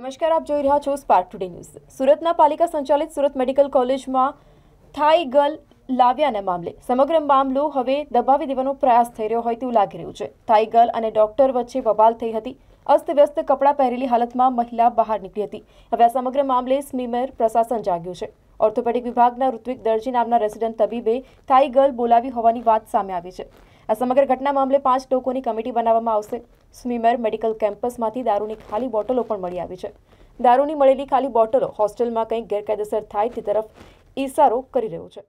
નમસ્કાર આપ જોઈ રહ્યા છો સ્પાર્ક ટુડે ન્યૂઝ સુરતના પાલિકા સંચાલિત સુરત મેડિકલ કોલેજમાં થાઈ ગર્લ લાવ્યાના મામલે સમગ્ર મામલો હવે દબાવી દેવાનો પ્રયાસ થઈ રહ્યો હોય તેવું લાગી રહ્યું છે થાઈ ગર્લ અને ડોક્ટર વચ્ચે વબાલ થઈ હતી અસ્તવ્યસ્ત કપડાં પહેરેલી હાલતમાં મહિલા બહાર નીકળી હતી હવે આ સમગ્ર મામલે સ્મીમેર પ્રશાસન જાગ્યું છે ઓર્થોપેડિક વિભાગના ઋત્વિક દરજી નામના રેસિડેન્ટ તબીબે થાઈ ગર્લ બોલાવી હોવાની વાત સામે આવી છે આ સમગ્ર ઘટના મામલે પાંચ લોકોની કમિટી બનાવવામાં આવશે સ્મીમેર મેડિકલ કેમ્પસમાંથી દારૂની ખાલી બોટલો પણ મળી આવી છે દારૂની મળેલી ખાલી બોટલો હોસ્ટેલમાં કંઈક ગેરકાયદેસર થાય તે તરફ ઇશારો કરી રહ્યો છે